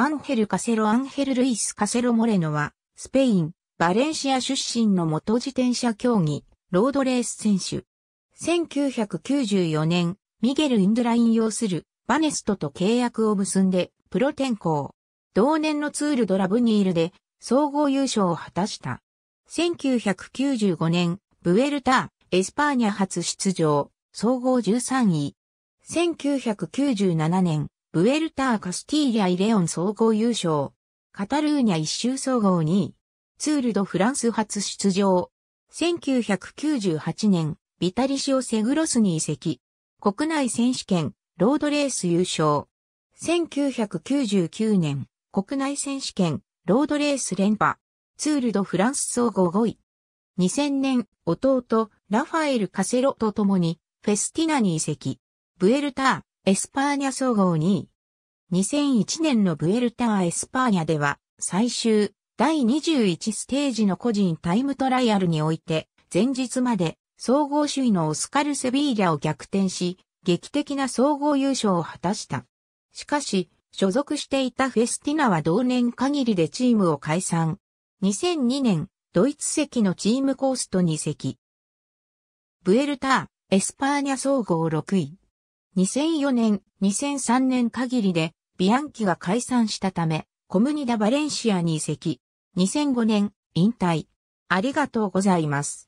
アンヘル・カセロ・アンヘル・ルイス・カセロ・モレノは、スペイン、バレンシア出身の元自転車競技、ロードレース選手。1994年、ミゲル・インドライン擁する、バネストと契約を結んで、プロ転向。同年のツール・ド・ラブニールで、総合優勝を果たした。1995年、ブエルター、エスパーニャ初出場、総合13位。1997年、ブエルター・カスティーリア・イレオン総合優勝。カタルーニャ一周総合2位。ツール・ド・フランス初出場。1998年、ビタリシオ・セグロスに移籍。国内選手権、ロードレース優勝。1999年、国内選手権、ロードレース連覇。ツール・ド・フランス総合5位。2000年、弟、ラファエル・カセロと共に、フェスティナに移籍。ブエルター、エスパーニャ総合2位。2001年のブエルターエスパーニャでは、最終、第21ステージの個人タイムトライアルにおいて、前日まで総合首位のオスカル・セビーリャを逆転し、劇的な総合優勝を果たした。しかし、所属していたフェスティナは同年限りでチームを解散。2002年、ドイツ席のチームコースト2席。ブエルター、エスパーニャ総合6位。2004年、2003年限りで、ビアンキが解散したため、コムニダ・バレンシアに移籍。2005年、引退。ありがとうございます。